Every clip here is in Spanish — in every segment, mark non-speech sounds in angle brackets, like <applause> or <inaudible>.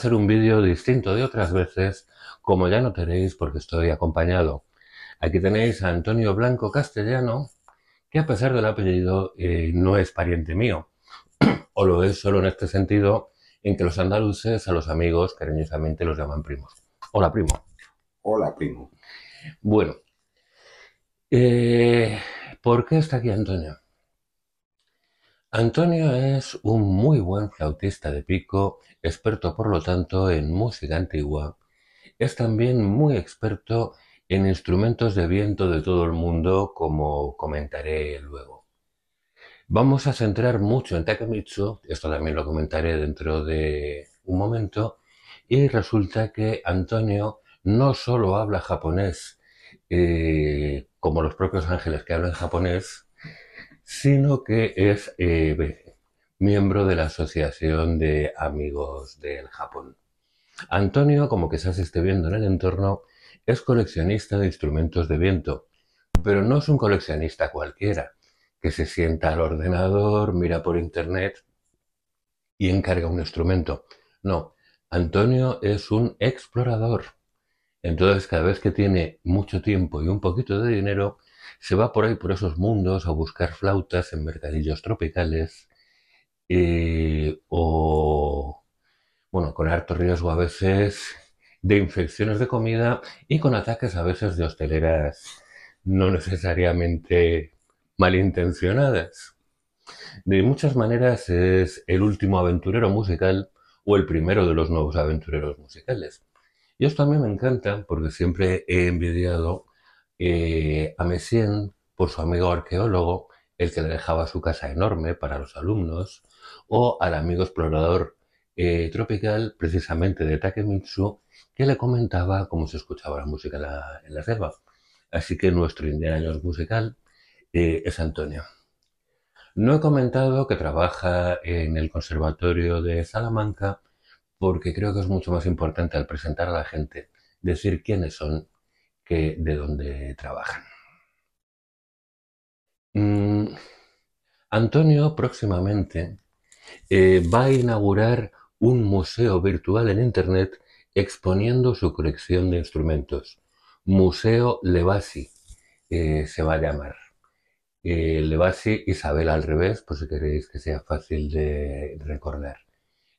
hacer un vídeo distinto de otras veces, como ya notaréis porque estoy acompañado. Aquí tenéis a Antonio Blanco Castellano, que a pesar del apellido eh, no es pariente mío, <clears throat> o lo es solo en este sentido, en que los andaluces a los amigos cariñosamente los llaman primos. Hola, primo. Hola, primo. Bueno, eh, ¿por qué está aquí Antonio? Antonio es un muy buen flautista de pico, experto por lo tanto en música antigua. Es también muy experto en instrumentos de viento de todo el mundo, como comentaré luego. Vamos a centrar mucho en Takemitsu, esto también lo comentaré dentro de un momento, y resulta que Antonio no solo habla japonés, eh, como los propios ángeles que hablan japonés, sino que es eh, miembro de la Asociación de Amigos del Japón. Antonio, como quizás esté viendo en el entorno, es coleccionista de instrumentos de viento, pero no es un coleccionista cualquiera, que se sienta al ordenador, mira por internet y encarga un instrumento. No, Antonio es un explorador. Entonces, cada vez que tiene mucho tiempo y un poquito de dinero, se va por ahí, por esos mundos, a buscar flautas en mercadillos tropicales eh, o, bueno, con harto riesgo a veces de infecciones de comida y con ataques a veces de hosteleras no necesariamente malintencionadas. De muchas maneras es el último aventurero musical o el primero de los nuevos aventureros musicales. Y esto a mí me encanta porque siempre he envidiado eh, a Messien por su amigo arqueólogo, el que le dejaba su casa enorme para los alumnos, o al amigo explorador eh, tropical, precisamente de Takemitsu, que le comentaba cómo se escuchaba la música en la, selva. Así que nuestro indiano musical eh, es Antonio. No he comentado que trabaja en el Conservatorio de Salamanca porque creo que es mucho más importante al presentar a la gente decir quiénes son de donde trabajan. Mm, Antonio próximamente eh, va a inaugurar un museo virtual en Internet exponiendo su colección de instrumentos. Museo Levasi eh, se va a llamar. Eh, Levasi Isabel al revés, por si queréis que sea fácil de recordar.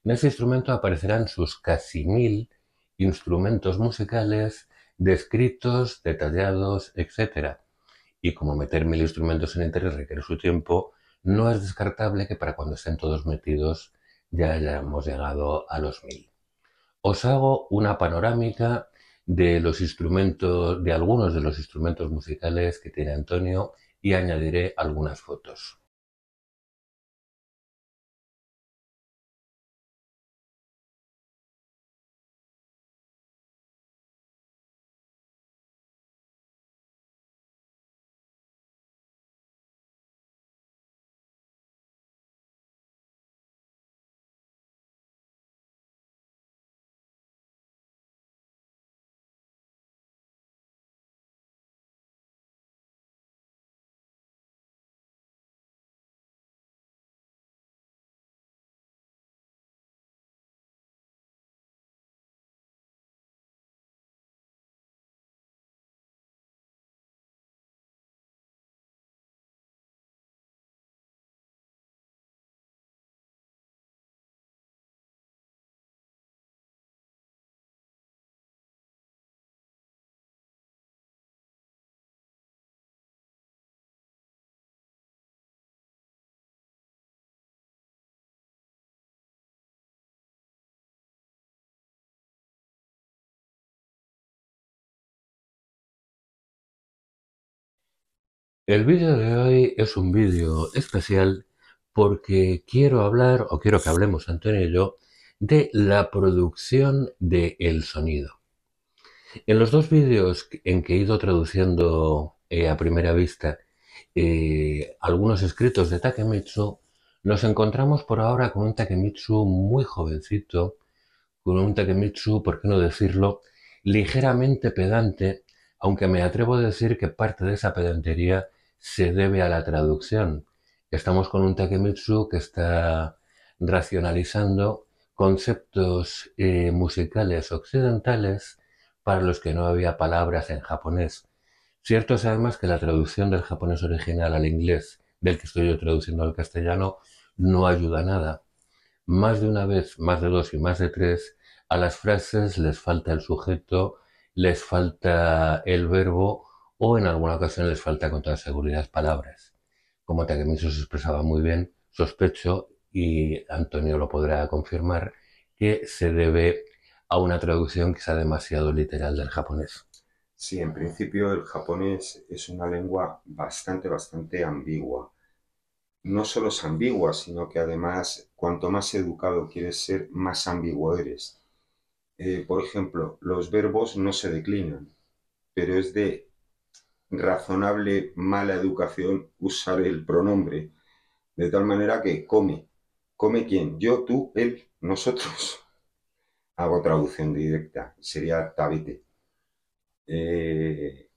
En ese instrumento aparecerán sus casi mil instrumentos musicales descritos, detallados, etc. Y como meter mil instrumentos en internet requiere su tiempo, no es descartable que para cuando estén todos metidos ya hayamos llegado a los mil. Os hago una panorámica de los instrumentos, de algunos de los instrumentos musicales que tiene Antonio y añadiré algunas fotos. El vídeo de hoy es un vídeo especial porque quiero hablar, o quiero que hablemos Antonio y yo, de la producción del sonido. En los dos vídeos en que he ido traduciendo eh, a primera vista eh, algunos escritos de Takemitsu, nos encontramos por ahora con un Takemitsu muy jovencito, con un Takemitsu, por qué no decirlo, ligeramente pedante, aunque me atrevo a decir que parte de esa pedantería se debe a la traducción. Estamos con un Takemitsu que está racionalizando conceptos eh, musicales occidentales para los que no había palabras en japonés. Cierto es además que la traducción del japonés original al inglés, del que estoy yo traduciendo al castellano, no ayuda nada. Más de una vez, más de dos y más de tres, a las frases les falta el sujeto les falta el verbo o en alguna ocasión les falta con toda seguridad palabras. Como Takemiso se expresaba muy bien, sospecho, y Antonio lo podrá confirmar, que se debe a una traducción que quizá demasiado literal del japonés. Sí, en principio el japonés es una lengua bastante, bastante ambigua. No solo es ambigua, sino que además cuanto más educado quieres ser, más ambiguo eres. Eh, por ejemplo, los verbos no se declinan, pero es de razonable mala educación usar el pronombre, de tal manera que come. ¿Come quién? Yo, tú, él, nosotros. <laughs> Hago traducción directa, sería tabite. Eh,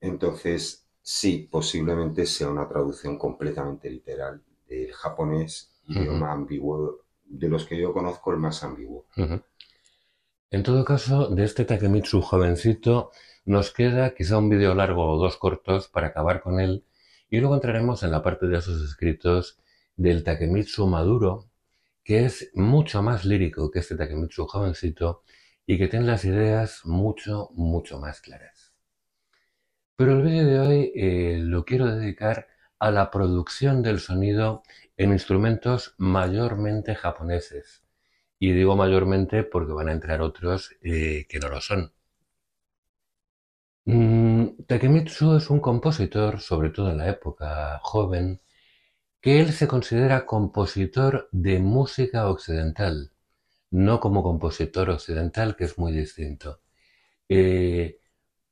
entonces, sí, posiblemente sea una traducción completamente literal del japonés, idioma ambiguo, de los que yo conozco el más ambiguo. En todo caso, de este Takemitsu jovencito nos queda quizá un vídeo largo o dos cortos para acabar con él y luego entraremos en la parte de sus escritos del Takemitsu maduro, que es mucho más lírico que este Takemitsu jovencito y que tiene las ideas mucho, mucho más claras. Pero el vídeo de hoy eh, lo quiero dedicar a la producción del sonido en instrumentos mayormente japoneses y digo mayormente porque van a entrar otros eh, que no lo son. Mm, Takemitsu es un compositor, sobre todo en la época joven, que él se considera compositor de música occidental, no como compositor occidental, que es muy distinto. Eh,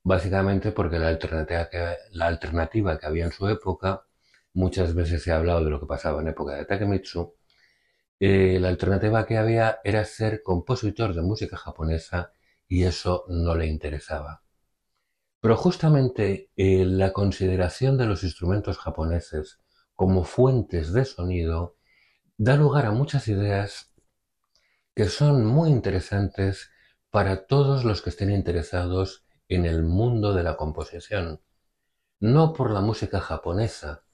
básicamente porque la alternativa, que, la alternativa que había en su época, muchas veces se ha hablado de lo que pasaba en época de Takemitsu, eh, la alternativa que había era ser compositor de música japonesa y eso no le interesaba. Pero justamente eh, la consideración de los instrumentos japoneses como fuentes de sonido da lugar a muchas ideas que son muy interesantes para todos los que estén interesados en el mundo de la composición. No por la música japonesa.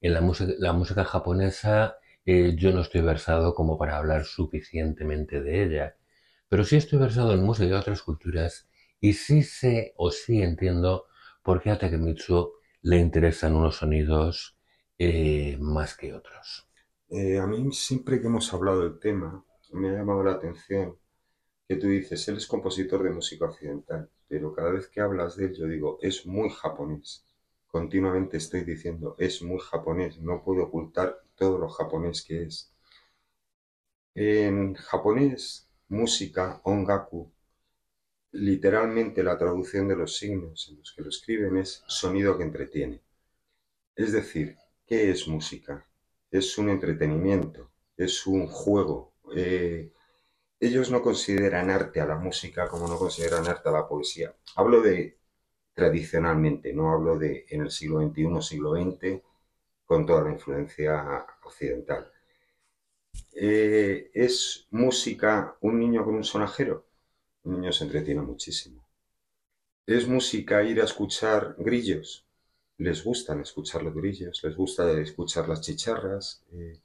En la música japonesa eh, yo no estoy versado como para hablar suficientemente de ella, pero sí estoy versado en música de otras culturas y sí sé o sí entiendo por qué a Takemitsu le interesan unos sonidos eh, más que otros. Eh, a mí siempre que hemos hablado del tema me ha llamado la atención que tú dices, él es compositor de música occidental, pero cada vez que hablas de él yo digo, es muy japonés. Continuamente estoy diciendo, es muy japonés, no puedo ocultar todo lo japonés que es. En japonés, música, ongaku, literalmente la traducción de los signos en los que lo escriben es sonido que entretiene. Es decir, ¿qué es música? Es un entretenimiento, es un juego. Eh, ellos no consideran arte a la música como no consideran arte a la poesía. Hablo de tradicionalmente, no hablo de en el siglo XXI, siglo XX, con toda la influencia occidental. Eh, ¿Es música un niño con un sonajero? Un niño se entretiene muchísimo. ¿Es música ir a escuchar grillos? Les gustan escuchar los grillos, les gusta escuchar las chicharras, eh,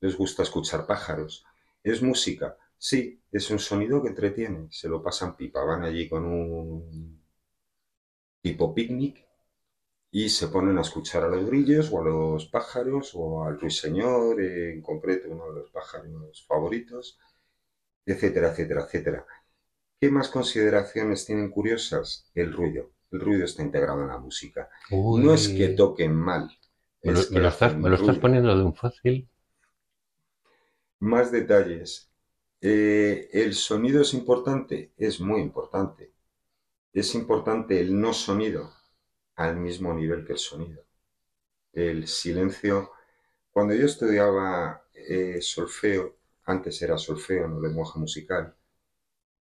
les gusta escuchar pájaros. ¿Es música? Sí, es un sonido que entretiene, se lo pasan pipa, van allí con un tipo picnic y se ponen a escuchar a los grillos o a los pájaros o al ruiseñor, eh, en concreto uno de los pájaros favoritos, etcétera, etcétera, etcétera. ¿Qué más consideraciones tienen curiosas? El ruido. El ruido está integrado en la música. No es que toquen mal. Me lo, estás, poniendo de un fácil. Más detalles. Eh, el sonido es importante, es muy importante. Es importante el no sonido, al mismo nivel que el sonido. El silencio, cuando yo estudiaba eh, solfeo, antes era solfeo, no lenguaje musical,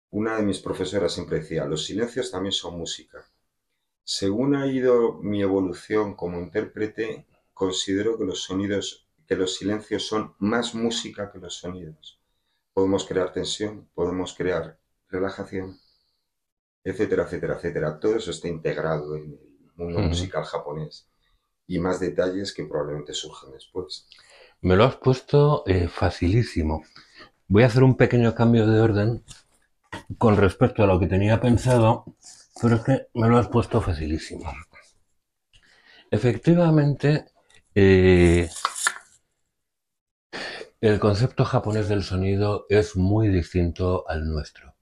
una de mis profesoras siempre decía, los silencios también son música. Según ha ido mi evolución como intérprete, considero que los sonidos, que los silencios son más música que los sonidos. Podemos crear tensión, podemos crear relajación, etcétera, etcétera, etcétera. Todo eso está integrado en él mundo musical japonés y más detalles que probablemente surjan después. Me lo has puesto eh, facilísimo. Voy a hacer un pequeño cambio de orden con respecto a lo que tenía pensado, pero es que me lo has puesto facilísimo. Efectivamente, eh, el concepto japonés del sonido es muy distinto al nuestro.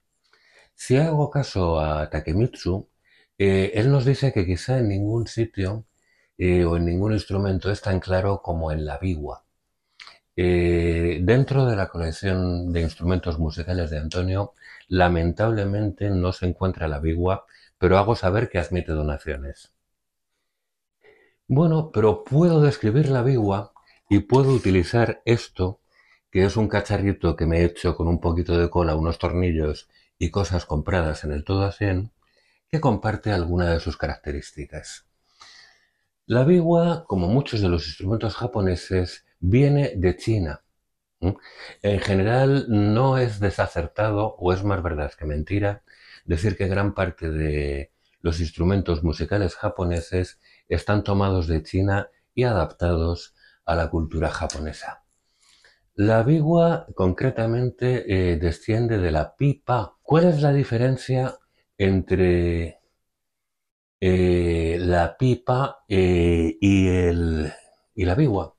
Si hago caso a Takemitsu, eh, él nos dice que quizá en ningún sitio eh, o en ningún instrumento es tan claro como en la vigua. Eh, dentro de la colección de instrumentos musicales de Antonio, lamentablemente no se encuentra la vigua, pero hago saber que admite donaciones. Bueno, pero puedo describir la vigua y puedo utilizar esto, que es un cacharrito que me he hecho con un poquito de cola, unos tornillos y cosas compradas en el todo que comparte alguna de sus características. La biwa, como muchos de los instrumentos japoneses, viene de China. En general no es desacertado, o es más verdad que mentira, decir que gran parte de los instrumentos musicales japoneses están tomados de China y adaptados a la cultura japonesa. La biwa concretamente eh, desciende de la pipa. ¿Cuál es la diferencia entre eh, la pipa eh, y, y la vigua.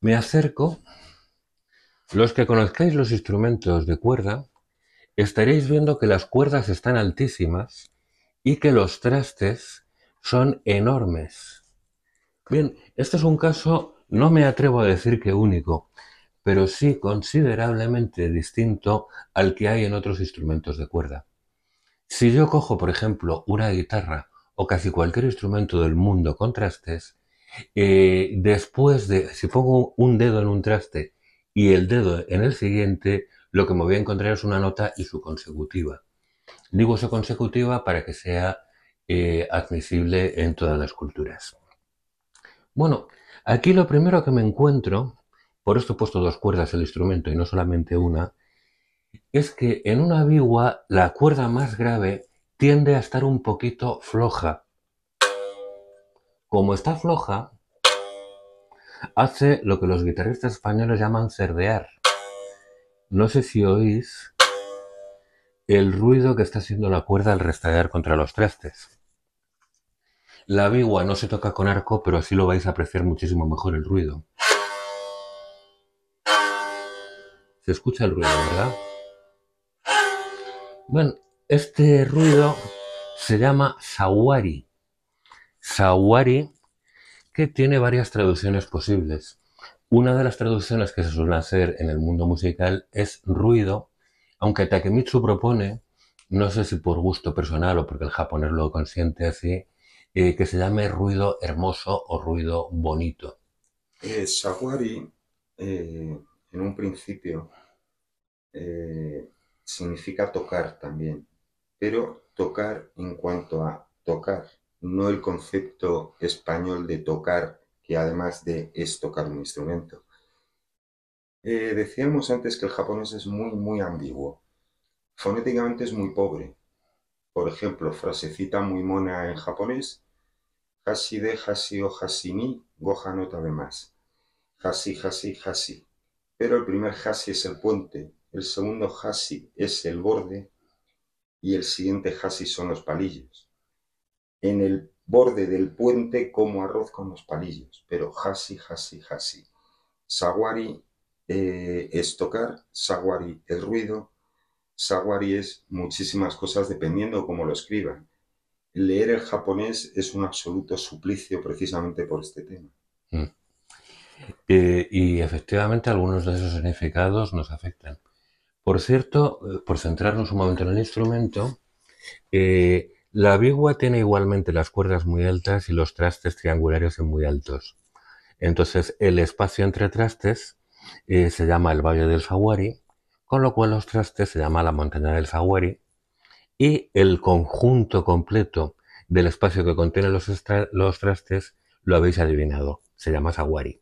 Me acerco. Los que conozcáis los instrumentos de cuerda, estaréis viendo que las cuerdas están altísimas y que los trastes son enormes. Bien, este es un caso, no me atrevo a decir que único, pero sí considerablemente distinto al que hay en otros instrumentos de cuerda. Si yo cojo, por ejemplo, una guitarra o casi cualquier instrumento del mundo con trastes, eh, después de, si pongo un dedo en un traste y el dedo en el siguiente, lo que me voy a encontrar es una nota y su consecutiva. Digo su consecutiva para que sea eh, admisible en todas las culturas. Bueno, aquí lo primero que me encuentro, por esto he puesto dos cuerdas el instrumento y no solamente una, es que en una vigua la cuerda más grave tiende a estar un poquito floja. Como está floja, hace lo que los guitarristas españoles llaman cerdear. No sé si oís el ruido que está haciendo la cuerda al restadear contra los trastes. La vigua no se toca con arco, pero así lo vais a apreciar muchísimo mejor el ruido. Se escucha el ruido, ¿verdad? Bueno, este ruido se llama sawari. Sawari que tiene varias traducciones posibles. Una de las traducciones que se suele hacer en el mundo musical es ruido, aunque Takemitsu propone, no sé si por gusto personal o porque el japonés lo consiente así, eh, que se llame ruido hermoso o ruido bonito. Eh, sawari, eh, en un principio, significa tocar también, pero tocar en cuanto a tocar, no el concepto español de tocar, que además de es tocar un instrumento. Eh, decíamos antes que el japonés es muy, muy ambiguo. Fonéticamente es muy pobre. Por ejemplo, frasecita muy mona en japonés, hasi de hasi o hasi ni, goja nota de más. Hasi, hasi, hasi. Pero el primer hasi es el puente, el segundo hashi es el borde y el siguiente hashi son los palillos. En el borde del puente como arroz con los palillos, pero hashi, hashi, hashi. Sawari eh, es tocar, sawari es ruido, sawari es muchísimas cosas dependiendo cómo lo escriban. Leer el japonés es un absoluto suplicio precisamente por este tema. Mm. Eh, y efectivamente algunos de esos significados nos afectan. Por cierto, por centrarnos un momento en el instrumento, eh, la vigua tiene igualmente las cuerdas muy altas y los trastes triangulares muy altos. Entonces, el espacio entre trastes eh, se llama el Valle del Saguari, con lo cual los trastes se llama la montaña del Saguari, y el conjunto completo del espacio que contiene los, los trastes lo habéis adivinado, se llama Saguari.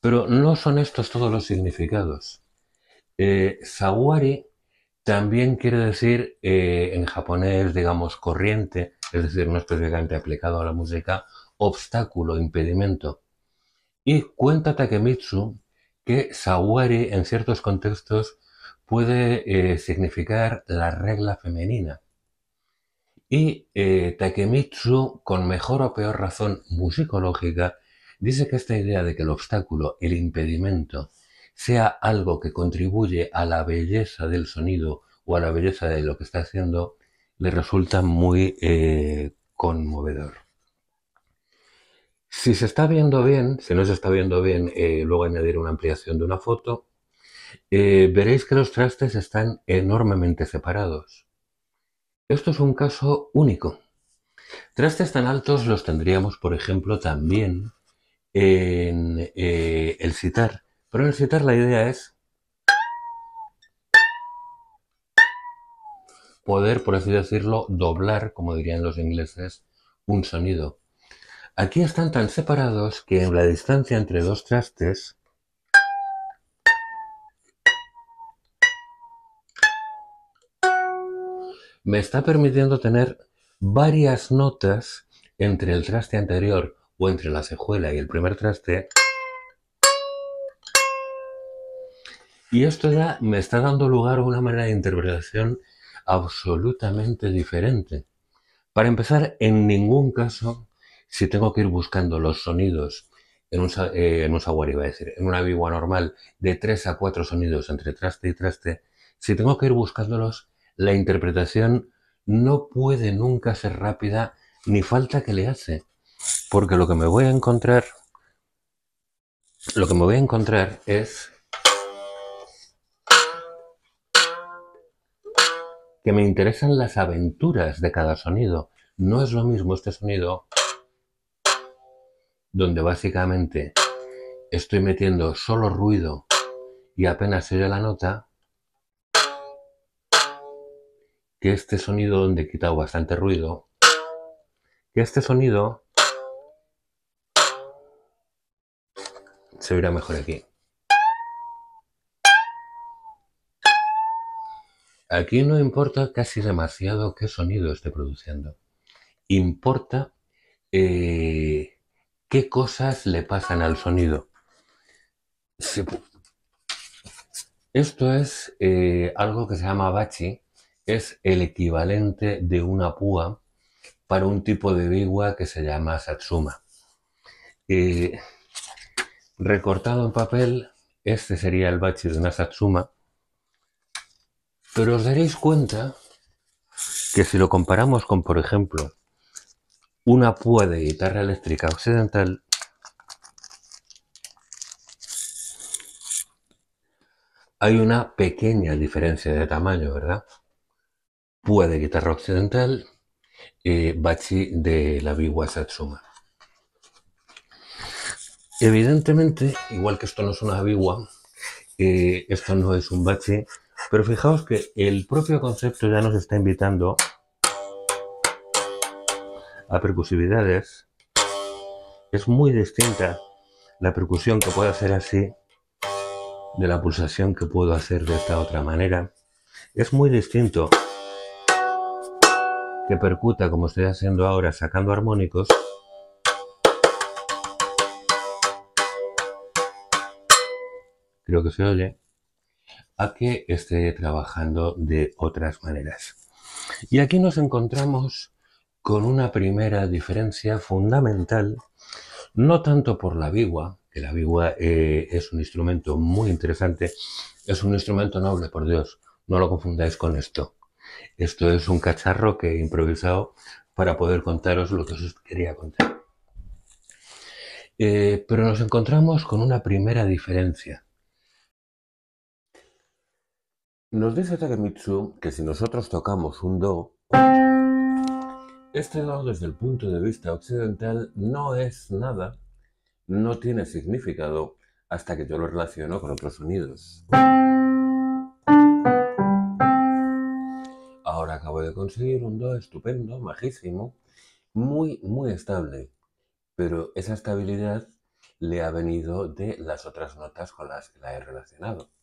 Pero no son estos todos los significados. Eh, Sawari también quiere decir eh, en japonés, digamos, corriente, es decir, no específicamente aplicado a la música, obstáculo, impedimento. Y cuenta Takemitsu que Sawari en ciertos contextos puede eh, significar la regla femenina. Y Takemitsu, con mejor o peor razón musicológica, dice que esta idea de que el obstáculo, el impedimento, sea algo que contribuye a la belleza del sonido o a la belleza de lo que está haciendo, le resulta muy eh, conmovedor. Si se está viendo bien, si no se está viendo bien, eh, luego añadir una ampliación de una foto, eh, veréis que los trastes están enormemente separados. Esto es un caso único. Trastes tan altos los tendríamos, por ejemplo, también en el citar, pero en el sitar la idea es poder, por así decirlo, doblar, como dirían los ingleses, un sonido. Aquí están tan separados que en la distancia entre dos trastes me está permitiendo tener varias notas entre el traste anterior o entre la cejuela y el primer traste Y esto ya me está dando lugar a una manera de interpretación absolutamente diferente. Para empezar, en ningún caso, si tengo que ir buscando los sonidos en un, eh, en decir, en una vigua normal de tres a cuatro sonidos entre traste y traste, si tengo que ir buscándolos, la interpretación no puede nunca ser rápida ni falta que le hace. Porque lo que me voy a encontrar, lo que me voy a encontrar es que me interesan las aventuras de cada sonido. No es lo mismo este sonido donde básicamente estoy metiendo solo ruido y apenas se oye la nota, que este sonido donde he quitado bastante ruido, que este sonido se oirá mejor aquí. Aquí no importa casi demasiado qué sonido esté produciendo. Importa eh, qué cosas le pasan al sonido. Esto es eh, algo que se llama bachi. Es el equivalente de una púa para un tipo de bigua que se llama satsuma. Eh, recortado en papel, este sería el bachi de una satsuma pero os daréis cuenta que si lo comparamos con, por ejemplo, una púa de guitarra eléctrica occidental, hay una pequeña diferencia de tamaño, ¿verdad? Púa de guitarra occidental, Bachi de la Biwa Satsuma. Evidentemente, igual que esto no es una Biwa, eh, esto no es un Bachi pero fijaos que el propio concepto ya nos está invitando a percusividades. Es muy distinta la percusión que puedo hacer así de la pulsación que puedo hacer de esta otra manera. Es muy distinto que percuta como estoy haciendo ahora sacando armónicos creo que se oye a que esté trabajando de otras maneras. Y aquí nos encontramos con una primera diferencia fundamental, no tanto por la vigua, que la vigua eh, es un instrumento muy interesante, es un instrumento noble, por Dios, no lo confundáis con esto. Esto es un cacharro que he improvisado para poder contaros lo que os quería contar. Eh, pero nos encontramos con una primera diferencia. Nos dice Takemitsu que si nosotros tocamos un Do, este Do desde el punto de vista occidental no es nada, no tiene significado hasta que yo lo relaciono con otros sonidos. Ahora acabo de conseguir un Do estupendo, majísimo, muy, muy estable, pero esa estabilidad le ha venido de las otras notas con las que la he relacionado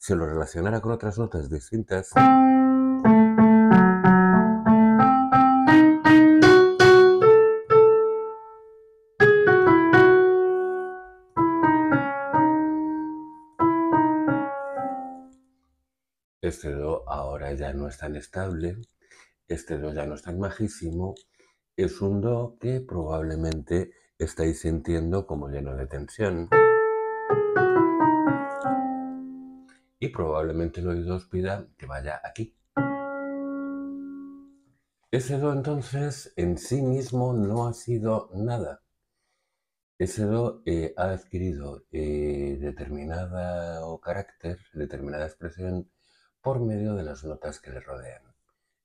se lo relacionara con otras notas distintas, este do ahora ya no es tan estable, este do ya no es tan majísimo, es un do que probablemente estáis sintiendo como lleno de tensión. probablemente el oído os pida que vaya aquí. Ese do entonces en sí mismo no ha sido nada. Ese do eh, ha adquirido eh, determinada o carácter, determinada expresión por medio de las notas que le rodean.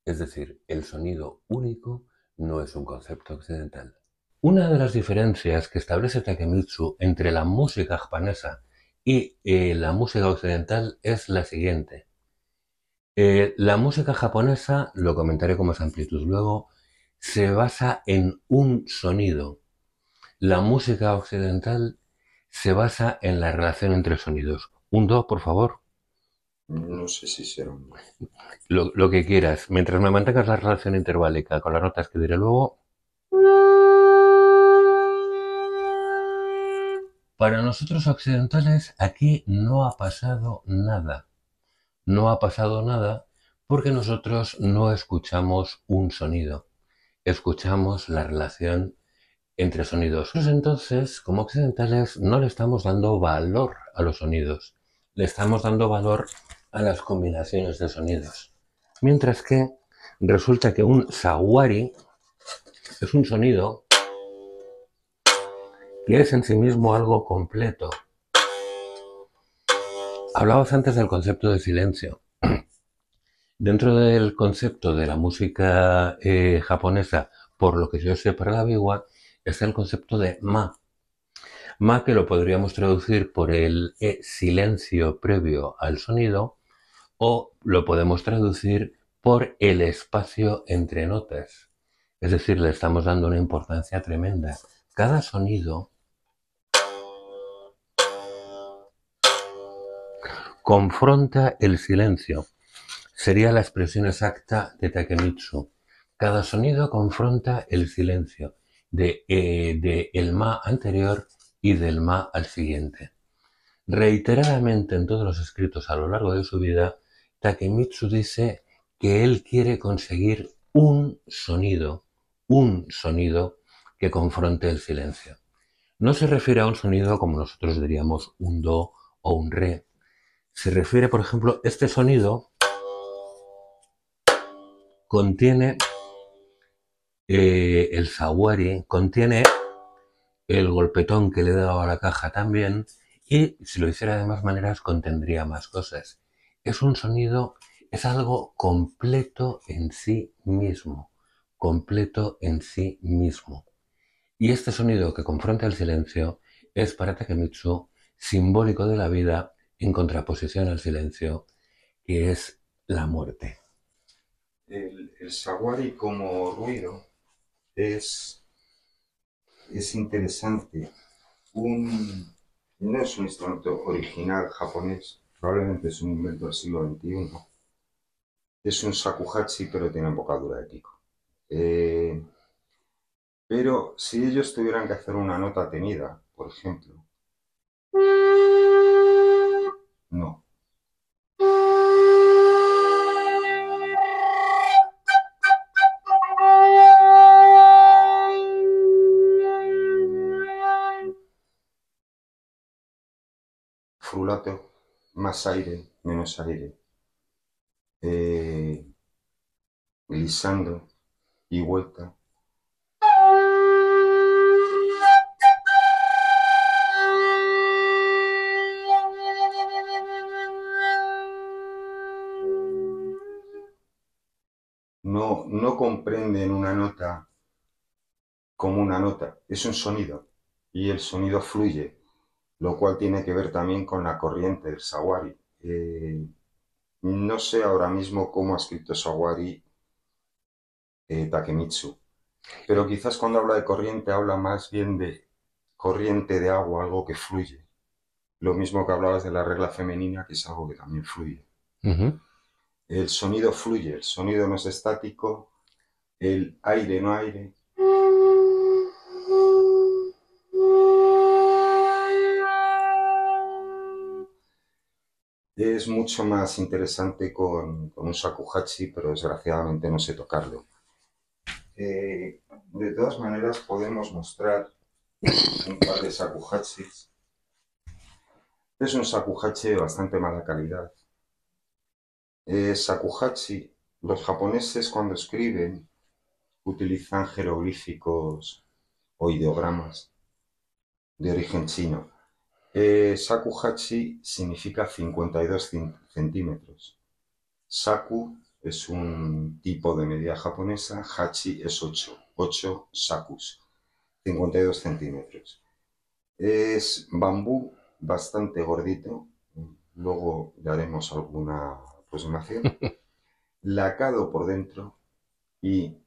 Es decir, el sonido único no es un concepto occidental. Una de las diferencias que establece Takemitsu entre la música japonesa y eh, la música occidental es la siguiente. Eh, la música japonesa, lo comentaré con más amplitud luego, se basa en un sonido. La música occidental se basa en la relación entre sonidos. Un do, por favor. No sé si será un lo, lo que quieras. Mientras me mantengas la relación interválica con las notas que diré luego, Para nosotros occidentales aquí no ha pasado nada. No ha pasado nada porque nosotros no escuchamos un sonido, escuchamos la relación entre sonidos. Pues entonces, como occidentales, no le estamos dando valor a los sonidos, le estamos dando valor a las combinaciones de sonidos. Mientras que resulta que un saguari es un sonido que es en sí mismo algo completo. Hablabas antes del concepto de silencio. <clears throat> Dentro del concepto de la música eh, japonesa, por lo que yo sé para la biwa, está el concepto de ma. Ma que lo podríamos traducir por el eh, silencio previo al sonido o lo podemos traducir por el espacio entre notas. Es decir, le estamos dando una importancia tremenda. Cada sonido Confronta el silencio. Sería la expresión exacta de Takemitsu. Cada sonido confronta el silencio eh, de, el ma anterior y del ma al siguiente. Reiteradamente en todos los escritos a lo largo de su vida, Takemitsu dice que él quiere conseguir un sonido, un sonido que confronte el silencio. No se refiere a un sonido como nosotros diríamos un do o un re, se refiere, por ejemplo, este sonido contiene eh, el sawari, contiene el golpetón que le he dado a la caja también, y si lo hiciera de más maneras contendría más cosas. Es un sonido, es algo completo en sí mismo, completo en sí mismo. Y este sonido que confronta el silencio es para Takemitsu simbólico de la vida en contraposición al silencio, que es la muerte. El, saguari como ruido es, es interesante. no es un instrumento original japonés, probablemente es un invento del siglo XXI. Es un sakuhachi, pero tiene embocadura de pico. Eh, pero si ellos tuvieran que hacer una nota tenida, por ejemplo, no. Frulato, más aire, menos aire. Eh, lisando y vuelta no, comprenden una nota como una nota, es un sonido y el sonido fluye, lo cual tiene que ver también con la corriente del Sawari. Eh, no sé ahora mismo cómo ha escrito Sawari eh, Takemitsu, pero quizás cuando habla de corriente habla más bien de corriente de agua, algo que fluye. Lo mismo que hablabas de la regla femenina, que es algo que también fluye el sonido fluye, el sonido no es estático, el aire no aire. Es mucho más interesante con, un sakuhachi, pero desgraciadamente no sé tocarlo. Eh, de todas maneras, podemos mostrar un par de sakuhachis. Es un sakuhachi de bastante mala calidad eh, Sakuhachi, los japoneses cuando escriben utilizan jeroglíficos o ideogramas de origen chino. Eh, Sakuhachi significa 52 centímetros. Saku es un tipo de medida japonesa, Hachi es 8, 8 sakus, 52 centímetros. Es bambú bastante gordito, luego le haremos alguna la lacado por dentro y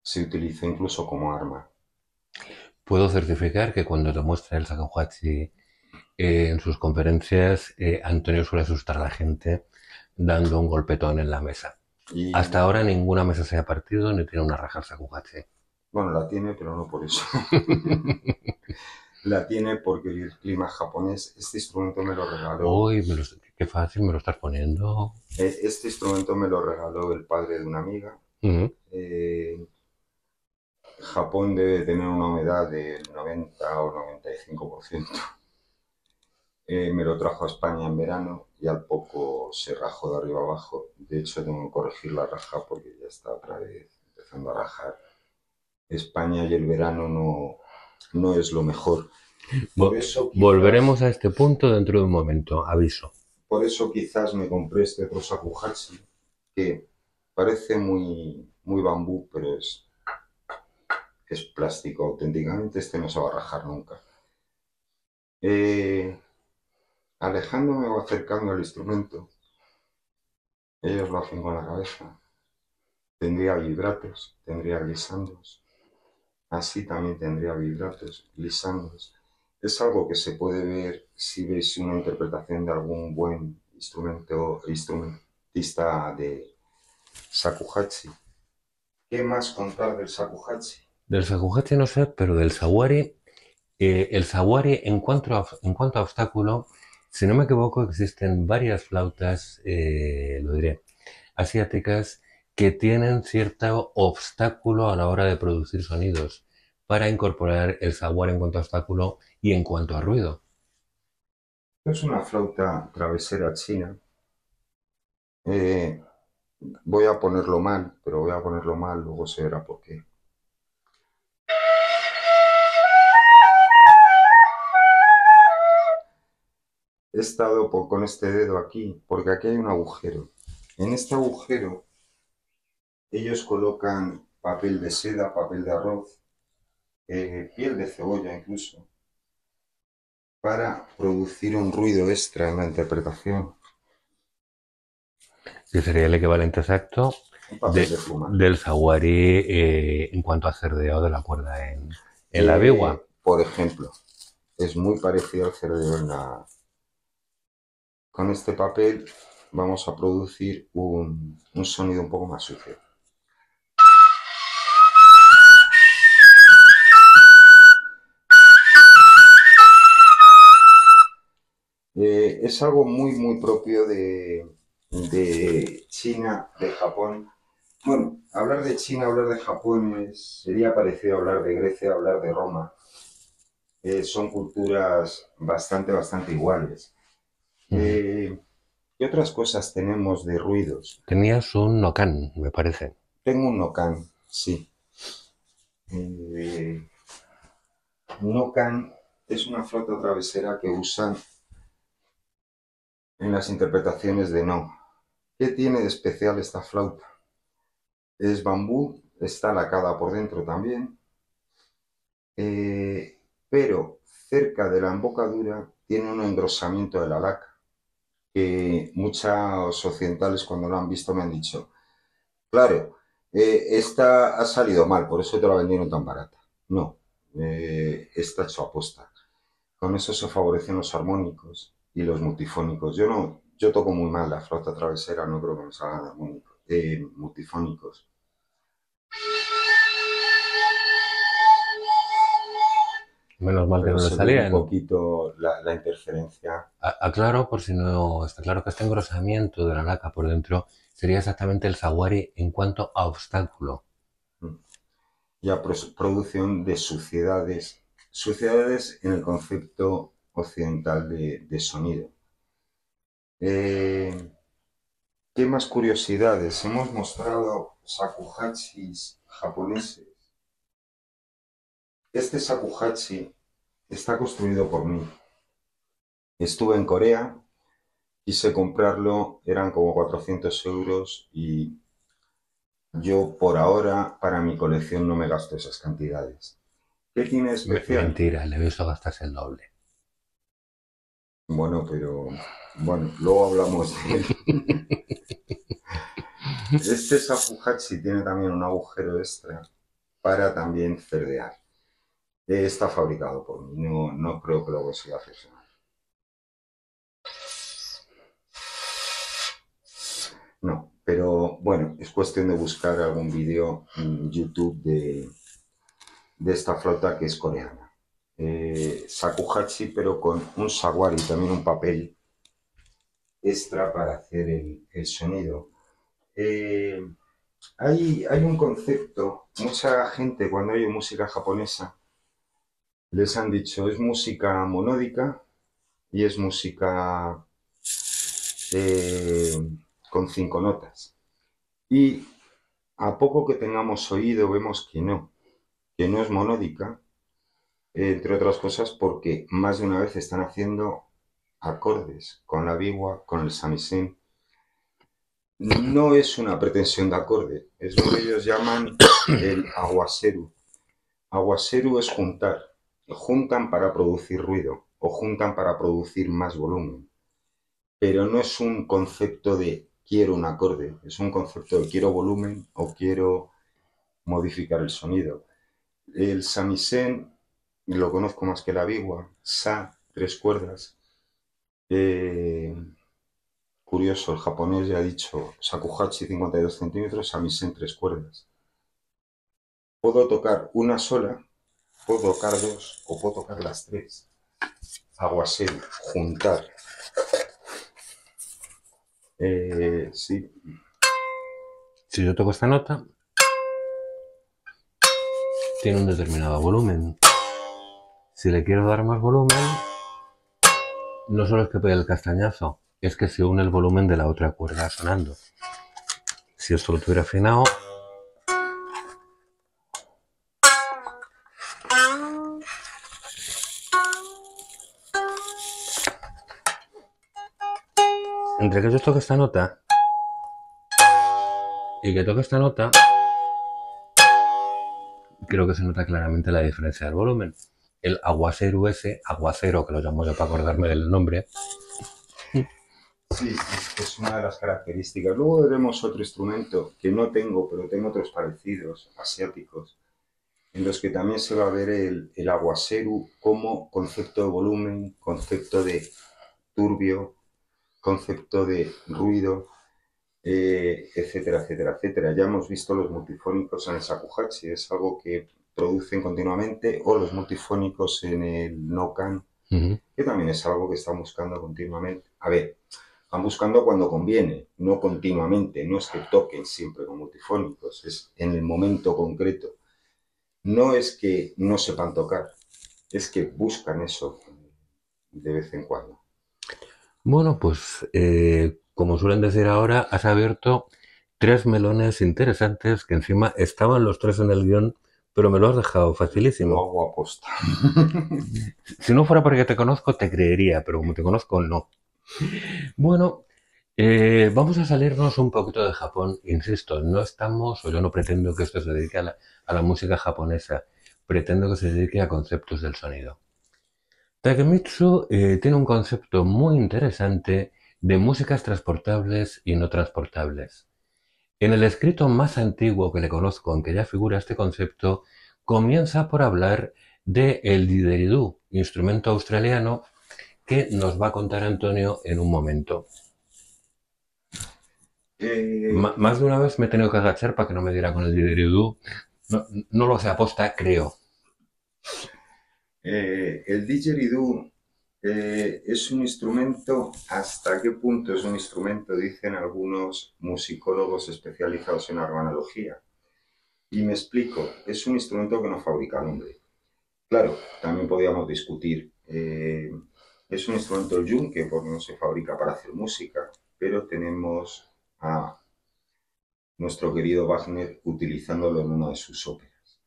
se utiliza incluso como arma. Puedo certificar que cuando te muestra el Sakahuachi eh, en sus conferencias, eh, Antonio suele asustar a la gente dando un golpetón en la mesa. Hasta ahora ninguna mesa se ha partido ni tiene una raja el Bueno, la tiene, pero no por eso. <laughs> la tiene porque el clima japonés, este instrumento me lo regaló. Uy, qué fácil me lo estás poniendo. Eh, este instrumento me lo regaló el padre de una amiga. Eh, Japón debe tener una humedad del 90 o 95%. Eh, me lo trajo a España en verano y al poco se rajó de arriba abajo. De hecho, tengo que corregir la raja porque ya está otra vez empezando a rajar. España y el verano no, no es lo mejor. Volveremos a este punto dentro de un momento, aviso. Por eso quizás me compré este Rosa que parece muy, muy bambú, pero es, plástico auténticamente, este no se va a rajar nunca. Eh, alejándome o acercando al instrumento, ellos lo hacen con la cabeza. Tendría vibratos, tendría guisandos, Así también tendría vibratos, glissandos. Es algo que se puede ver si veis una interpretación de algún buen instrumento, instrumentista de Sakuhachi. ¿Qué más contar del Sakuhachi? Del Sakuhachi no sé, pero del Sawari, eh, el Sawari en cuanto, a, en cuanto obstáculo, si no me equivoco, existen varias flautas, eh, lo diré, asiáticas que tienen cierto obstáculo a la hora de producir sonidos para incorporar el sabor en cuanto a obstáculo y en cuanto a ruido. Es una flauta travesera china. Eh, voy a ponerlo mal, pero voy a ponerlo mal, luego se verá por qué. He estado con este dedo aquí, porque aquí hay un agujero. En este agujero ellos colocan papel de seda, papel de arroz, eh, piel de cebolla incluso, para producir un ruido extra en la interpretación. Que sería el equivalente exacto del zaguari eh, en cuanto a cerdeo de la cuerda en, la eh, vigua. Por ejemplo, es muy parecido al cerdeo en la... Con este papel vamos a producir un sonido un poco más sucio. Eh, es algo muy, muy propio de, China, de Japón. Bueno, hablar de China, hablar de Japón sería parecido a hablar de Grecia, hablar de Roma. Eh, son culturas bastante, bastante iguales. Eh, ¿Qué otras cosas tenemos de ruidos? Tenías un Nokan, me parece. Tengo un Nokan, sí. Nokan es una flota travesera que usan en las interpretaciones de No. ¿Qué tiene de especial esta flauta? Es bambú, está lacada por dentro también, eh, pero cerca de la embocadura tiene un engrosamiento de la laca, que muchos occidentales cuando lo han visto me han dicho, claro, eh, esta ha salido mal, por eso te la vendieron tan barata. No, eh, ...esta está hecho aposta. Con eso se favorecen los armónicos, y los multifónicos. Yo no, yo toco muy mal la flauta travesera, no creo que me salgan nada eh, multifónicos. Menos mal que no le salía. Un poquito la, interferencia. aclaro, por si no está claro, que este engrosamiento de la laca por dentro sería exactamente el saguari en cuanto a obstáculo. Mm. Y a producción de suciedades. Suciedades en el concepto occidental de, sonido. Eh, ¿Qué más curiosidades? Hemos mostrado sakuhachis japoneses. Este sakuhachi está construido por mí. Estuve en Corea, quise comprarlo, eran como 400 euros y yo por ahora para mi colección no me gasto esas cantidades. ¿Qué tiene especial? Mentira, le ves a el doble. Bueno, pero bueno, luego hablamos de <laughs> Este Safuhachi tiene también un agujero extra para también cerdear. Está fabricado por mí, no, creo que lo consiga No, pero bueno, es cuestión de buscar algún vídeo en YouTube de esta flota que es coreana. Eh, sakuhachi, pero con un saguar y también un papel extra para hacer el, sonido. Eh, hay, un concepto, mucha gente cuando oye música japonesa les han dicho es música monódica y es música eh, con cinco notas. Y a poco que tengamos oído vemos que no, que no es monódica eh, entre otras cosas porque más de una vez están haciendo acordes con la bigua, con el samisen. No es una pretensión de acorde, es lo que ellos llaman <coughs> el aguaseru. Aguaseru es juntar, juntan para producir ruido o juntan para producir más volumen, pero no es un concepto de quiero un acorde, es un concepto de quiero volumen o quiero modificar el sonido. El samisen lo conozco más que la Bigua, Sa, tres cuerdas. Eh, curioso, el japonés ya ha dicho Sakuhachi 52 centímetros, Samisen tres cuerdas. Puedo tocar una sola, puedo tocar dos o puedo tocar las tres. Aguasel, juntar. Eh, sí. Si yo toco esta nota, tiene un determinado volumen. Si le quiero dar más volumen, no solo es que pegue el castañazo, es que se une el volumen de la otra cuerda sonando. Si esto lo tuviera afinado, entre que yo toque esta nota y que toque esta nota, creo que se nota claramente la diferencia del volumen el aguacero ese, aguacero, que lo llamo yo para acordarme del nombre. Sí, es una de las características. Luego veremos otro instrumento que no tengo, pero tengo otros parecidos, asiáticos, en los que también se va a ver el, el aguacero como concepto de volumen, concepto de turbio, concepto de ruido, eh, etcétera, etcétera, etcétera. Ya hemos visto los multifónicos en el Sakuhachi, es algo que producen continuamente, o los multifónicos en el no can, que también es algo que están buscando continuamente. A ver, van buscando cuando conviene, no continuamente, no es que toquen siempre con multifónicos, es en el momento concreto. No es que no sepan tocar, es que buscan eso de vez en cuando. Bueno, pues eh, como suelen decir ahora, has abierto tres melones interesantes que encima estaban los tres en el guión pero me lo has dejado facilísimo. Lo hago aposta. <laughs> si no fuera porque te conozco, te creería, pero como te conozco, no. Bueno, eh, vamos a salirnos un poquito de Japón. Insisto, no estamos, o yo no pretendo que esto se dedique a la, música japonesa, pretendo que se dedique a conceptos del sonido. Takemitsu eh, tiene un concepto muy interesante de músicas transportables y no transportables. En el escrito más antiguo que le conozco en que ya figura este concepto, comienza por hablar de el dideridú, instrumento australiano que nos va a contar Antonio en un momento. Eh, más de una vez me he tenido que agachar para que no me diera con el dideridú. No, lo sé aposta, creo. Eh, el didgeridoo eh, es un instrumento, ¿hasta qué punto es un instrumento? Dicen algunos musicólogos especializados en organología. Y me explico, es un instrumento que no fabrica el hombre. Claro, también podríamos discutir. Eh, es un instrumento el yunque porque no se fabrica para hacer música, pero tenemos a nuestro querido Wagner utilizándolo en una de sus óperas.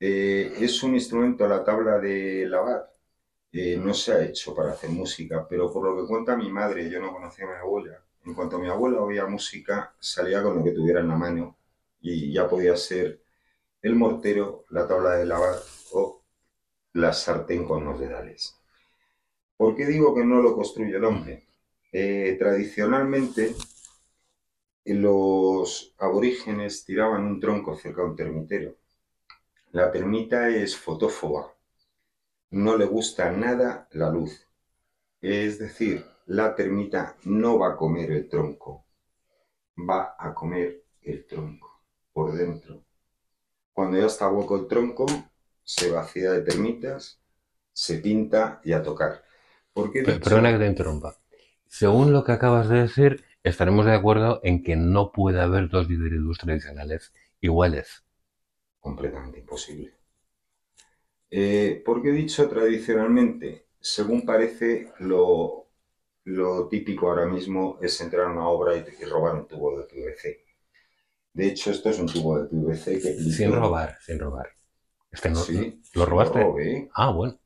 Eh, es un instrumento a la tabla de lavar eh, no se ha hecho para hacer música, pero por lo que cuenta mi madre, yo no conocía a mi abuela. En cuanto a mi abuela oía música, salía con lo que tuviera en la mano y ya podía ser el mortero, la tabla de lavar o la sartén con los dedales. ¿Por qué digo que no lo construye el hombre? Eh, tradicionalmente, los aborígenes tiraban un tronco cerca de un termitero. La termita es fotófoba, no le gusta nada la luz. Es decir, la termita no va a comer el tronco, va a comer el tronco por dentro. Cuando ya está hueco el tronco, se vacía de termitas, se pinta y a tocar. Perdona que te interrumpa. Según lo que acabas de decir, estaremos de acuerdo en que no puede haber dos vidrios tradicionales iguales. Completamente imposible. Eh, porque he dicho tradicionalmente, según parece, lo, típico ahora mismo es entrar a una obra y, robar un tubo de PVC. De hecho, esto es un tubo de PVC que... Sin robar, sin robar. Este ¿Lo robaste? ah, bueno.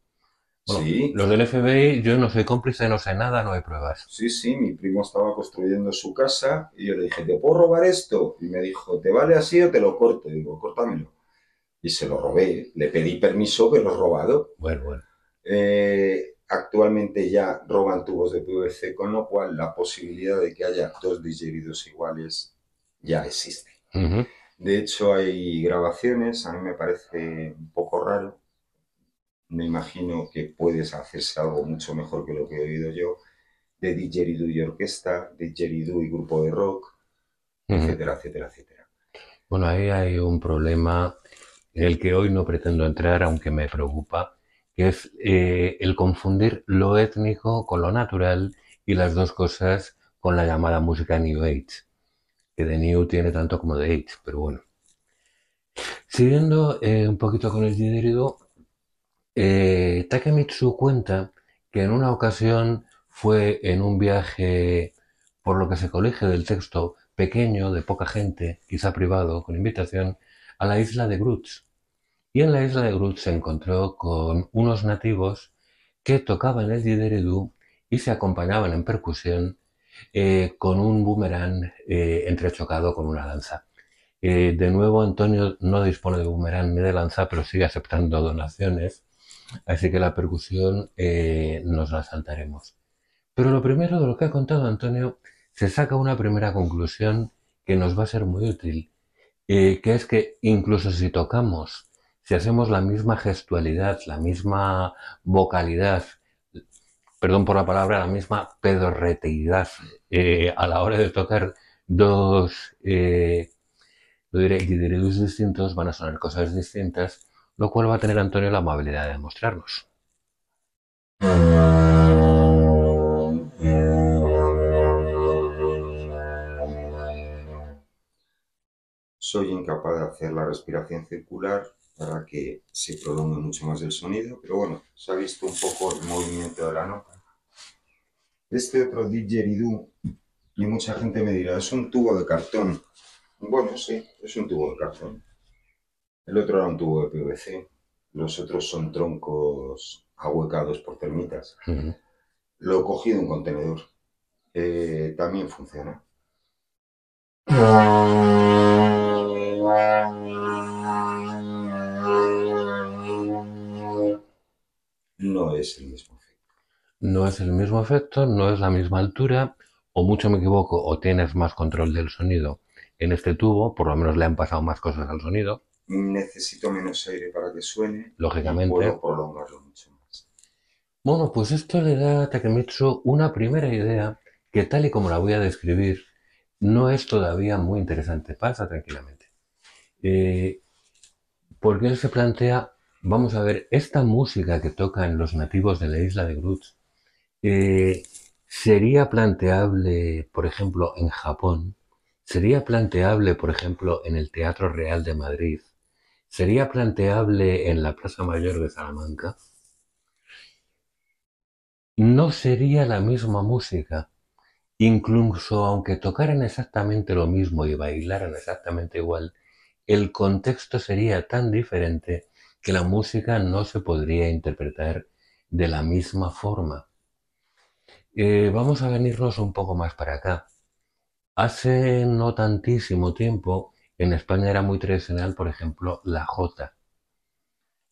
sí. Los del FBI, yo no soy cómplice, no sé nada, no hay pruebas. Sí, sí, mi primo estaba construyendo su casa y yo le dije, ¿te puedo robar esto? Y me dijo, ¿te vale así o te lo corto? digo, córtamelo y se lo robé. Le pedí permiso, pero lo he robado. Bueno, bueno. Eh, actualmente ya roban tubos de PVC, con lo cual la posibilidad de que haya dos digeridos iguales ya existe. De hecho, hay grabaciones, a mí me parece un poco raro. Me imagino que puedes hacerse algo mucho mejor que lo que he oído yo, de didgeridoo y orquesta, didgeridoo y grupo de rock, etcétera, etcétera, etcétera. Bueno, ahí hay un problema en el que hoy no pretendo entrar, aunque me preocupa, que es eh, el confundir lo étnico con lo natural y las dos cosas con la llamada música New Age, que de New tiene tanto como de Age, pero bueno. Siguiendo eh, un poquito con el dinero, eh, Takemitsu cuenta que en una ocasión fue en un viaje, por lo que se colige del texto, pequeño, de poca gente, quizá privado, con invitación, a la isla de Grutz. Y en la isla de Grutz se encontró con unos nativos que tocaban el dideredú y se acompañaban en percusión eh, con un boomerang eh, entrechocado con una lanza. Eh, de nuevo, Antonio no dispone de boomerang ni de lanza, pero sigue aceptando donaciones, así que la percusión nos la saltaremos. Pero lo primero de lo que ha contado Antonio, se saca una primera conclusión que nos va a ser muy útil, eh, que es que incluso si tocamos, si hacemos la misma gestualidad, la misma vocalidad, perdón por la palabra, la misma pedorreteidad eh, a la hora de tocar dos, eh, distintos, van a sonar cosas distintas, lo cual va a tener Antonio la amabilidad de mostrarnos. de hacer la respiración circular para que se prolongue mucho más el sonido, pero bueno, se ha visto un poco el movimiento de la nota. Este otro didgeridoo, y mucha gente me dirá, es un tubo de cartón. Bueno, sí, es un tubo de cartón. El otro era un tubo de PVC, los otros son troncos ahuecados por termitas. Lo he cogido un contenedor. Eh, también funciona. Ah. No es el mismo efecto. No es el mismo efecto, no es la misma altura, o mucho me equivoco, o tienes más control del sonido en este tubo, por lo menos le han pasado más cosas al sonido. Necesito menos aire para que suene. Lógicamente. Y puedo prolongarlo mucho más. Bueno, pues esto le da a Takemitsu una primera idea que tal y como la voy a describir, no es todavía muy interesante. Pasa tranquilamente. Eh, porque se plantea, vamos a ver, esta música que tocan los nativos de la isla de Gruts eh, sería planteable, por ejemplo, en Japón, sería planteable, por ejemplo, en el Teatro Real de Madrid, sería planteable en la Plaza Mayor de Salamanca. No sería la misma música, incluso aunque tocaran exactamente lo mismo y bailaran exactamente igual, el contexto sería tan diferente que la música no se podría interpretar de la misma forma. Eh, vamos a venirnos un poco más para acá. Hace no tantísimo tiempo en España era muy tradicional, por ejemplo, la jota.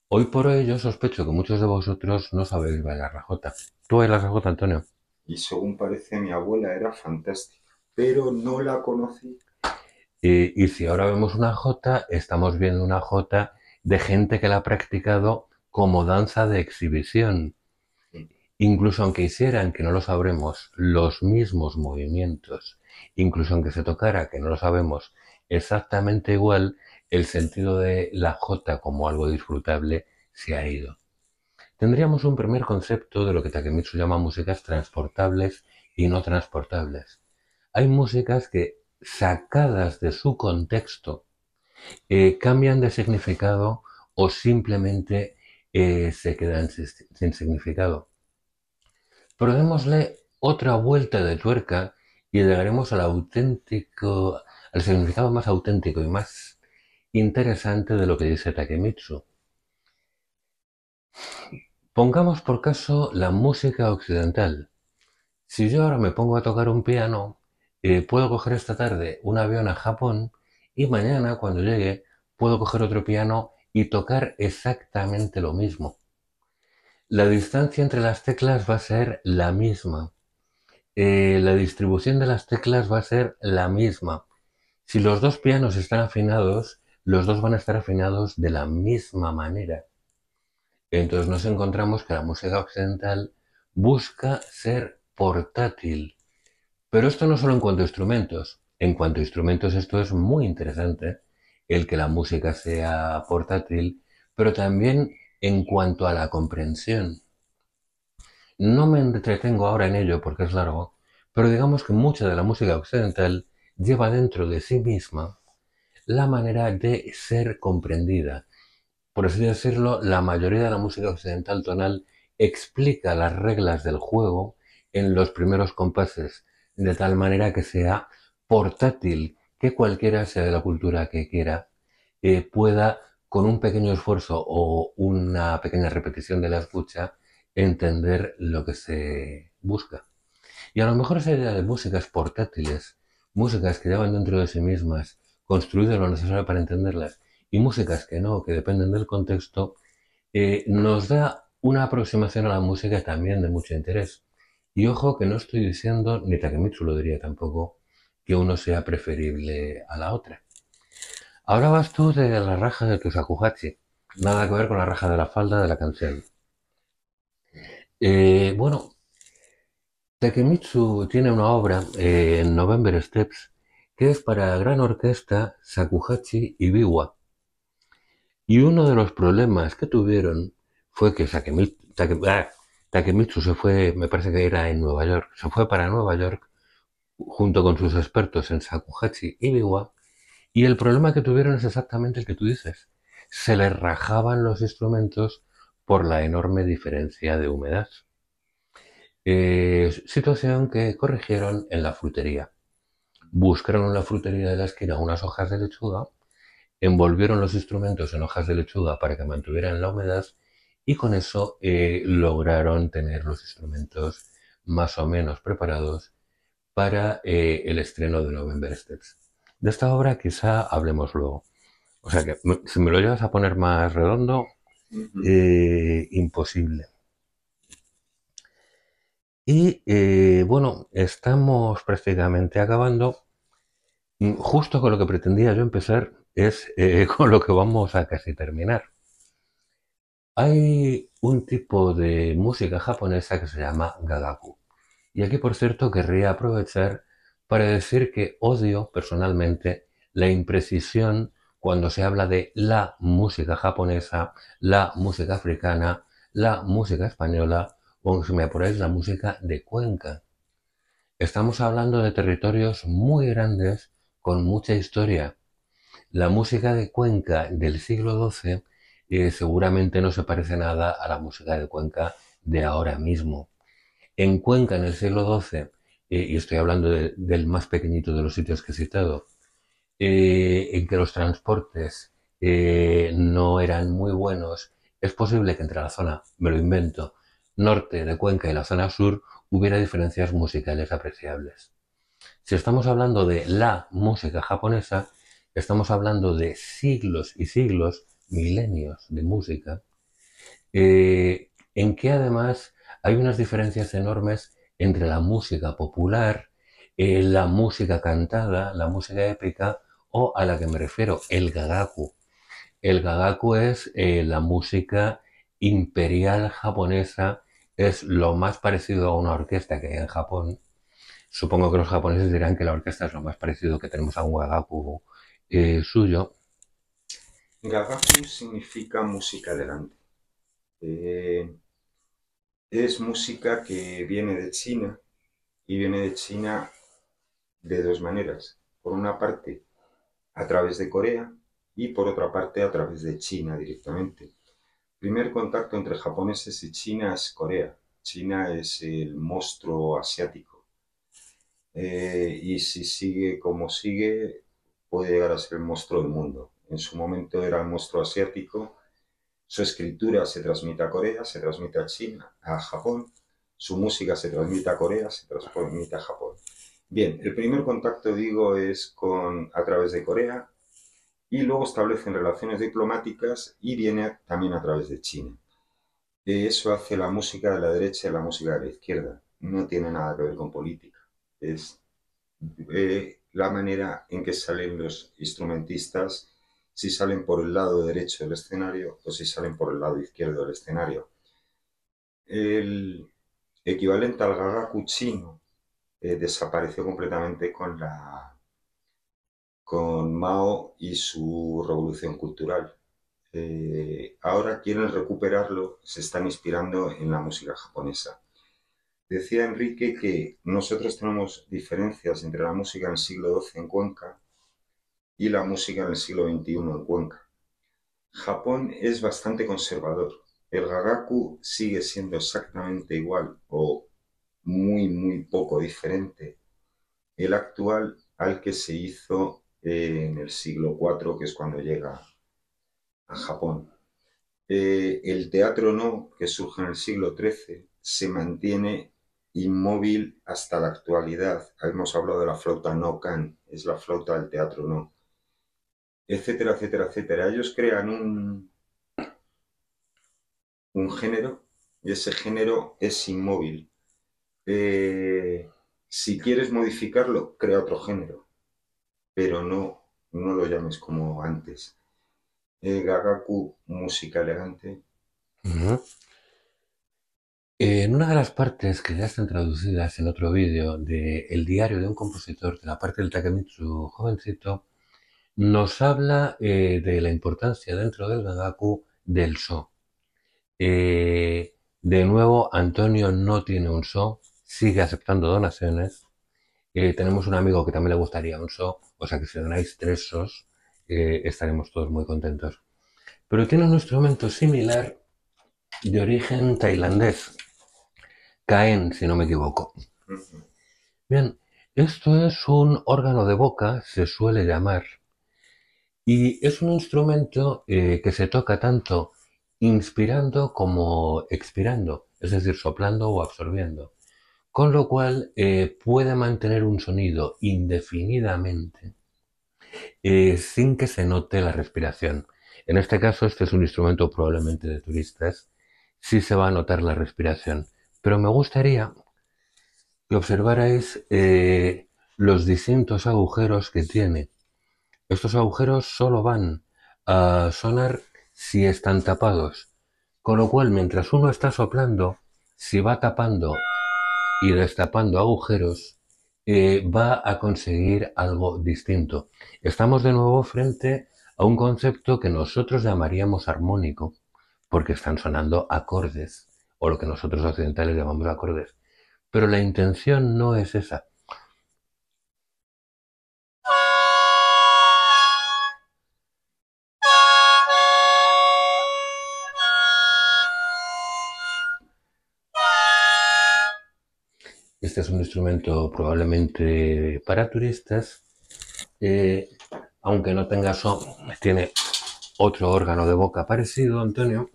Hoy por hoy yo sospecho que muchos de vosotros no sabéis bailar la jota. ¿Tú bailas la jota, Antonio? Y según parece mi abuela era fantástica, pero no la conocí y, si ahora vemos una jota, estamos viendo una jota de gente que la ha practicado como danza de exhibición. Incluso aunque hicieran, que no lo sabremos, los mismos movimientos, incluso aunque se tocara, que no lo sabemos, exactamente igual, el sentido de la jota como algo disfrutable se ha ido. Tendríamos un primer concepto de lo que Takemitsu llama músicas transportables y no transportables. Hay músicas que sacadas de su contexto, eh, cambian de significado o simplemente eh, se quedan sin significado. Pero otra vuelta de tuerca y llegaremos al auténtico, al significado más auténtico y más interesante de lo que dice Takemitsu. Pongamos por caso la música occidental. Si yo ahora me pongo a tocar un piano, eh, puedo coger esta tarde un avión a Japón y mañana cuando llegue puedo coger otro piano y tocar exactamente lo mismo. La distancia entre las teclas va a ser la misma. Eh, la distribución de las teclas va a ser la misma. Si los dos pianos están afinados, los dos van a estar afinados de la misma manera. Entonces nos encontramos que la música occidental busca ser portátil pero esto no solo en cuanto a instrumentos. En cuanto a instrumentos, esto es muy interesante, el que la música sea portátil, pero también en cuanto a la comprensión. No me entretengo ahora en ello porque es largo, pero digamos que mucha de la música occidental lleva dentro de sí misma la manera de ser comprendida. Por así decirlo, la mayoría de la música occidental tonal explica las reglas del juego en los primeros compases de tal manera que sea portátil, que cualquiera sea de la cultura que quiera, eh, pueda con un pequeño esfuerzo o una pequeña repetición de la escucha entender lo que se busca. Y a lo mejor esa idea de músicas portátiles, músicas que llevan dentro de sí mismas, construidas lo necesario para entenderlas, y músicas que no, que dependen del contexto, eh, nos da una aproximación a la música también de mucho interés. Y ojo que no estoy diciendo, ni Takemitsu lo diría tampoco, que uno sea preferible a la otra. Ahora vas tú de la raja de tu sakuhachi. Nada que ver con la raja de la falda de la canción. Eh, bueno, Takemitsu tiene una obra eh, en November Steps que es para gran orquesta, sakuhachi y biwa. Y uno de los problemas que tuvieron fue que Takemitsu... Ah, Takemitsu se fue, me parece que era en Nueva York, se fue para Nueva York junto con sus expertos en Sakuhachi y Biwa, y el problema que tuvieron es exactamente el que tú dices. Se les rajaban los instrumentos por la enorme diferencia de humedad. Eh, situación que corrigieron en la frutería. Buscaron en la frutería de la esquina unas hojas de lechuga, envolvieron los instrumentos en hojas de lechuga para que mantuvieran la humedad y con eso eh, lograron tener los instrumentos más o menos preparados para eh, el estreno de November Steps. De esta obra quizá hablemos luego. O sea que si me lo llevas a poner más redondo, eh, imposible. Y bueno, estamos prácticamente acabando. Mm, justo con lo que pretendía yo empezar es <laughs> con lo que vamos a casi terminar. Hay un tipo de música japonesa que se llama gagaku. Y aquí, por cierto, querría aprovechar para decir que odio personalmente la imprecisión cuando se habla de la música japonesa, la música africana, la música española o, si me apuráis, la música de Cuenca. Estamos hablando de territorios muy grandes con mucha historia. La música de Cuenca del siglo XII seguramente no se parece nada a la música de Cuenca de ahora mismo. En Cuenca, en el siglo XII, eh, y estoy hablando del más pequeñito de los sitios que he citado, eh, en que los transportes eh, no eran muy buenos, es posible que entre la zona, me lo invento, norte de Cuenca y la zona sur hubiera diferencias musicales apreciables. Si estamos hablando de la música japonesa, estamos hablando de siglos y siglos milenios de música, eh, en que además hay unas diferencias enormes entre la música popular, eh, la música cantada, la música épica o a la que me refiero, el gagaku. El gagaku es eh, la música imperial japonesa, es lo más parecido a una orquesta que hay en Japón. Supongo que los japoneses dirán que la orquesta es lo más parecido que tenemos a un gagaku suyo. Gagafu significa música delante. Eh, es música que viene de China y viene de China de dos maneras. Por una parte, a través de Corea y por otra parte, a través de China directamente. Primer contacto entre japoneses y China es Corea. China es el monstruo asiático. Eh, y si sigue como sigue, puede llegar a ser el monstruo del mundo en su momento era el monstruo asiático, su escritura se transmite a Corea, se transmite a China, a Japón, su música se transmite a Corea, se transmite a Japón. Bien, el primer contacto, digo, es con, a través de Corea y luego establecen relaciones diplomáticas y viene también a través de China. Eso hace la música de la derecha y la música de la izquierda. No tiene nada que ver con política. Es eh, la manera en que salen los instrumentistas si salen por el lado derecho del escenario o si salen por el lado izquierdo del escenario. El equivalente al gagaku chino eh, desapareció completamente con, la, con Mao y su revolución cultural. Eh, ahora quieren recuperarlo, se están inspirando en la música japonesa. Decía Enrique que nosotros tenemos diferencias entre la música del siglo XII en Cuenca y la música en el siglo XXI en Cuenca. Japón es bastante conservador. El gagaku sigue siendo exactamente igual o muy, muy poco diferente el actual al que se hizo en el siglo IV, que es cuando llega a Japón. Eh, el teatro no, que surge en el siglo XIII, se mantiene inmóvil hasta la actualidad. Hemos hablado de la flauta no kan es la flauta del teatro no etcétera, etcétera, etcétera. Ellos crean un, un género y ese género es inmóvil. Eh, si quieres modificarlo, crea otro género, pero no, no lo llames como antes. Eh, Gagaku, música elegante. En una de las partes que ya están traducidas en otro vídeo de el diario de un compositor de la parte del Takemitsu jovencito, nos habla eh, de la importancia dentro del Gagaku del so. Eh, de nuevo, Antonio no tiene un so, sigue aceptando donaciones. Eh, tenemos un amigo que también le gustaría un so, o sea que si donáis tres sos, estaremos todos muy contentos. Pero tiene un instrumento similar de origen tailandés, Caen, si no me equivoco. Bien, esto es un órgano de boca, se suele llamar, y es un instrumento eh, que se toca tanto inspirando como expirando, es decir, soplando o absorbiendo, con lo cual eh, puede mantener un sonido indefinidamente eh, sin que se note la respiración. En este caso, este es un instrumento probablemente de turistas, sí se va a notar la respiración, pero me gustaría que observarais los distintos agujeros que tiene estos agujeros solo van a sonar si están tapados, con lo cual mientras uno está soplando, si va tapando y destapando agujeros, eh, va a conseguir algo distinto. Estamos de nuevo frente a un concepto que nosotros llamaríamos armónico, porque están sonando acordes, o lo que nosotros occidentales llamamos acordes. Pero la intención no es esa. Este es un instrumento probablemente para turistas, eh, aunque no tenga son, tiene otro órgano de boca parecido, Antonio.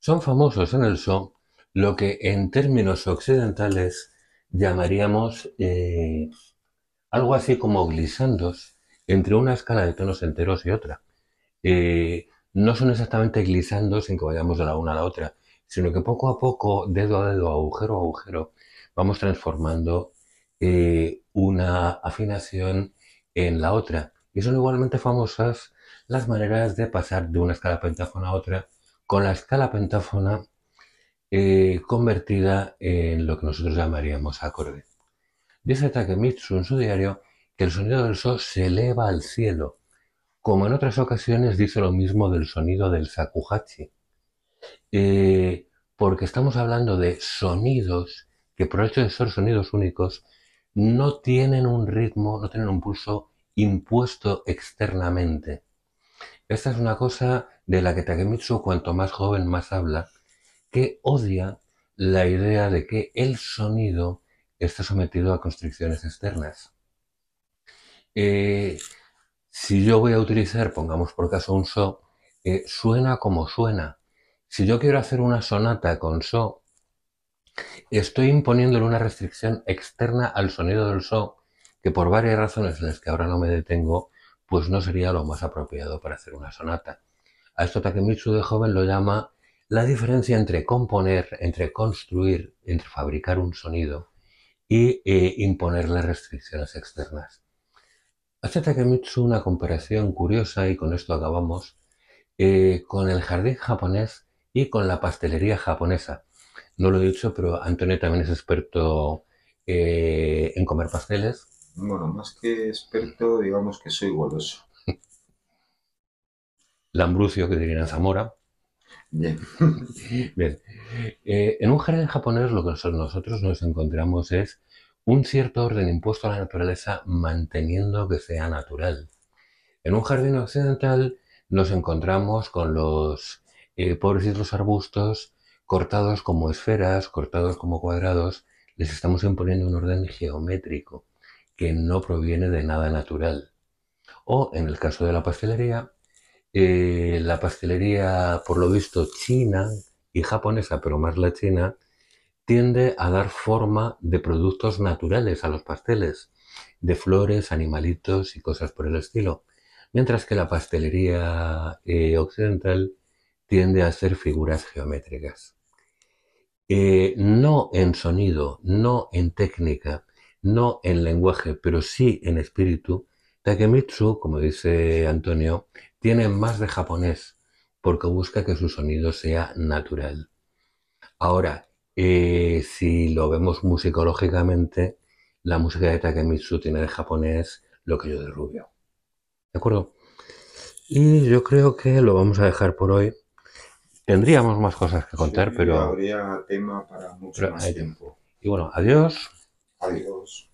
Son famosos en el son lo que en términos occidentales llamaríamos eh, algo así como glisandos entre una escala de tonos enteros y otra. Eh, no son exactamente glisandos en que vayamos de la una a la otra, sino que poco a poco, dedo a dedo, agujero a agujero, vamos transformando eh, una afinación en la otra. Y son igualmente famosas las maneras de pasar de una escala pentáfona a otra con la escala pentáfona eh, convertida en lo que nosotros llamaríamos acorde. Dice Takemitsu en su diario que el sonido del Sol se eleva al cielo, como en otras ocasiones dice lo mismo del sonido del sakuhachi, eh, porque estamos hablando de sonidos que por hecho de ser sonidos únicos no tienen un ritmo, no tienen un pulso impuesto externamente. Esta es una cosa de la que Takemitsu cuanto más joven más habla, que odia la idea de que el sonido esté sometido a constricciones externas. Eh, si yo voy a utilizar, pongamos por caso un so, eh, suena como suena. Si yo quiero hacer una sonata con so, estoy imponiéndole una restricción externa al sonido del so, que por varias razones en las que ahora no me detengo, pues no sería lo más apropiado para hacer una sonata. A esto Takemitsu de joven lo llama la diferencia entre componer, entre construir, entre fabricar un sonido y eh, imponerle restricciones externas. Hace hecho una comparación curiosa, y con esto acabamos, eh, con el jardín japonés y con la pastelería japonesa. No lo he dicho, pero Antonio también es experto eh, en comer pasteles. Bueno, más que experto, digamos que soy goloso. <laughs> Lambrucio, que diría en Zamora. Bien. <laughs> Eh, en un jardín japonés lo que nosotros nos encontramos es un cierto orden impuesto a la naturaleza manteniendo que sea natural. En un jardín occidental nos encontramos con los eh, pobres y los arbustos cortados como esferas, cortados como cuadrados, les estamos imponiendo un orden geométrico que no proviene de nada natural. O en el caso de la pastelería, eh, la pastelería, por lo visto, china y japonesa, pero más la china, tiende a dar forma de productos naturales a los pasteles, de flores, animalitos y cosas por el estilo, mientras que la pastelería eh, occidental tiende a hacer figuras geométricas. Eh, no en sonido, no en técnica, no en lenguaje, pero sí en espíritu, Takemitsu, como dice Antonio, tiene más de japonés, porque busca que su sonido sea natural. Ahora, eh, si lo vemos musicológicamente, la música de Takemitsu tiene de japonés lo que yo de rubio. ¿De acuerdo? Y yo creo que lo vamos a dejar por hoy. Tendríamos más cosas que contar, pero. Habría tema para mucho más tiempo. Y bueno, adiós. Adiós.